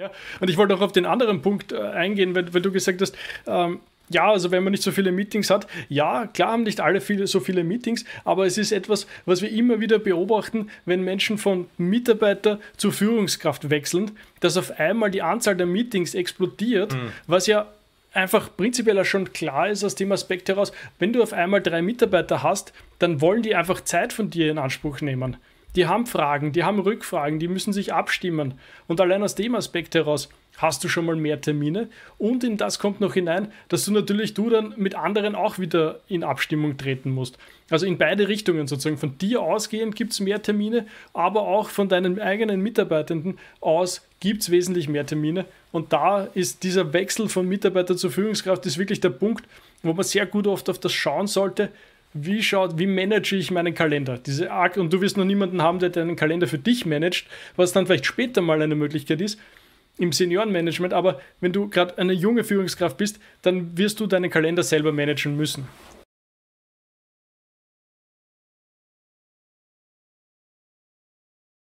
Ja, und ich wollte auch auf den anderen Punkt äh, eingehen, weil, weil, du gesagt hast, ähm, ja, also wenn man nicht so viele Meetings hat, ja, klar haben nicht alle viele, so viele Meetings, aber es ist etwas, was wir immer wieder beobachten, wenn Menschen von Mitarbeiter zur Führungskraft wechseln, dass auf einmal die Anzahl der Meetings explodiert, mhm. was ja einfach prinzipiell schon klar ist aus dem Aspekt heraus, wenn du auf einmal drei Mitarbeiter hast, dann wollen die einfach Zeit von dir in Anspruch nehmen. Die haben Fragen, die haben Rückfragen, die müssen sich abstimmen. Und allein aus dem Aspekt heraus hast du schon mal mehr Termine. Und in das kommt noch hinein, dass du natürlich du dann mit anderen auch wieder in Abstimmung treten musst. Also in beide Richtungen sozusagen. Von dir ausgehend gibt es mehr Termine, aber auch von deinen eigenen Mitarbeitenden aus gibt es wesentlich mehr Termine. Und da ist dieser Wechsel von Mitarbeiter zur Führungskraft ist wirklich der Punkt, wo man sehr gut oft auf das schauen sollte, wie schaut, wie manage ich meinen Kalender? Diese Art, und du wirst noch niemanden haben, der deinen Kalender für dich managt, was dann vielleicht später mal eine Möglichkeit ist im Seniorenmanagement, aber wenn du gerade eine junge Führungskraft bist, dann wirst du deinen Kalender selber managen müssen.